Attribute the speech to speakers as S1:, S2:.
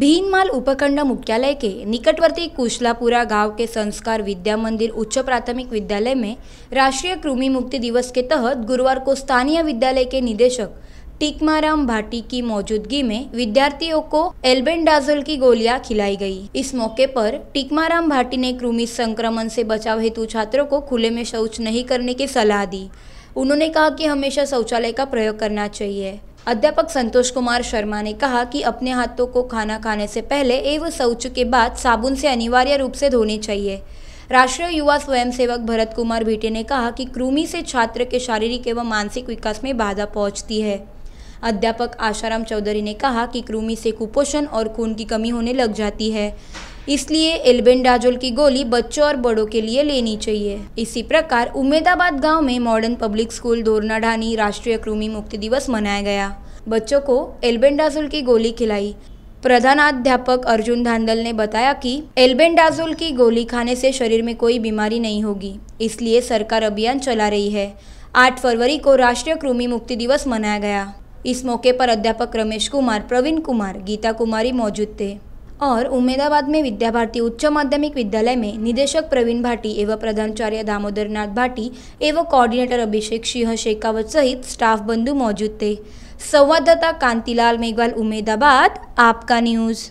S1: भीनमाल उपखंड मुख्यालय के निकटवर्ती कुशलापुरा गांव के संस्कार विद्या मंदिर उच्च प्राथमिक विद्यालय में राष्ट्रीय कृमि मुक्ति दिवस के तहत गुरुवार को स्थानीय विद्यालय के निदेशक टिकमाराम भाटी की मौजूदगी में विद्यार्थियों को एल्बेंडाजोल की गोलियां खिलाई गई इस मौके पर टिकमाराम भाटी ने कृमि संक्रमण से बचाव हेतु छात्रों को खुले में शौच नहीं करने की सलाह दी उन्होंने कहा कि हमेशा शौचालय का प्रयोग करना चाहिए अध्यापक संतोष कुमार शर्मा ने कहा कि अपने हाथों को खाना खाने से पहले एवं शौच के बाद साबुन से अनिवार्य रूप से धोने चाहिए राष्ट्रीय युवा स्वयंसेवक भरत कुमार भेटे ने कहा कि कृमि से छात्र के शारीरिक एवं मानसिक विकास में बाधा पहुंचती है अध्यापक आशाराम चौधरी ने कहा कि कृमि से कुपोषण और खून की कमी होने लग जाती है इसलिए एल्बेंडाजोल की गोली बच्चों और बड़ों के लिए लेनी चाहिए इसी प्रकार उमेदाबाद गाँव में मॉडर्न पब्लिक स्कूल दोरनाढानी राष्ट्रीय कृमि मुक्ति दिवस मनाया गया बच्चों को एल्बेंडाजोल की गोली खिलाई प्रधानाध्यापक अर्जुन धांदल ने बताया कि एल्बेंडाजोल की गोली खाने से शरीर में कोई बीमारी नहीं होगी इसलिए सरकार अभियान चला रही है आठ फरवरी को राष्ट्रीय कृमि मुक्ति दिवस मनाया गया इस मौके पर अध्यापक रमेश कुमार प्रवीण कुमार गीता कुमारी मौजूद थे और उमेदाबाद में विद्या भारती उच्च माध्यमिक विद्यालय में निदेशक प्रवीण भाटी एवं प्रधानाचार्य दामोदरनाथ भाटी एवं कोऑर्डिनेटर अभिषेक सिंह शेखावत सहित स्टाफ बंधु मौजूद थे संवाददाता कांतिलाल मेघवाल उमेदाबाद आपका न्यूज़